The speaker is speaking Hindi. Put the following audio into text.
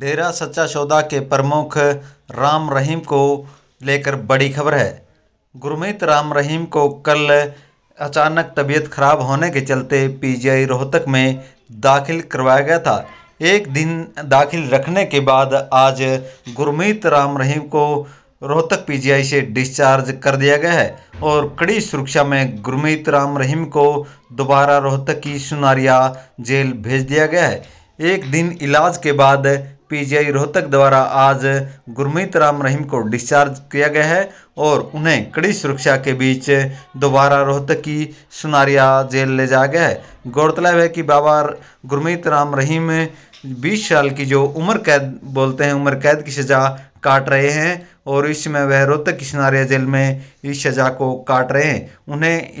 डेरा सच्चा सौदा के प्रमुख राम रहीम को लेकर बड़ी खबर है गुरमीत राम रहीम को कल अचानक तबीयत खराब होने के चलते पीजीआई रोहतक में दाखिल करवाया गया था एक दिन दाखिल रखने के बाद आज गुरमीत राम रहीम को रोहतक पीजीआई से डिस्चार्ज कर दिया गया है और कड़ी सुरक्षा में गुरमीत राम रहीम को दोबारा रोहतक की सुनारिया जेल भेज दिया गया है एक दिन इलाज के बाद पीजीआई रोहतक द्वारा आज गुरमीत राम रहीम को डिस्चार्ज किया गया है और उन्हें कड़ी सुरक्षा के बीच दोबारा रोहतक की सुनारिया जेल ले जाया गया है गौरतलब है कि बाबा गुरमीत राम रहीम 20 साल की जो उम्र कैद बोलते हैं उम्र कैद की सज़ा काट रहे हैं और इसमें वह रोहतक की सुनारिया जेल में इस सज़ा को काट रहे हैं उन्हें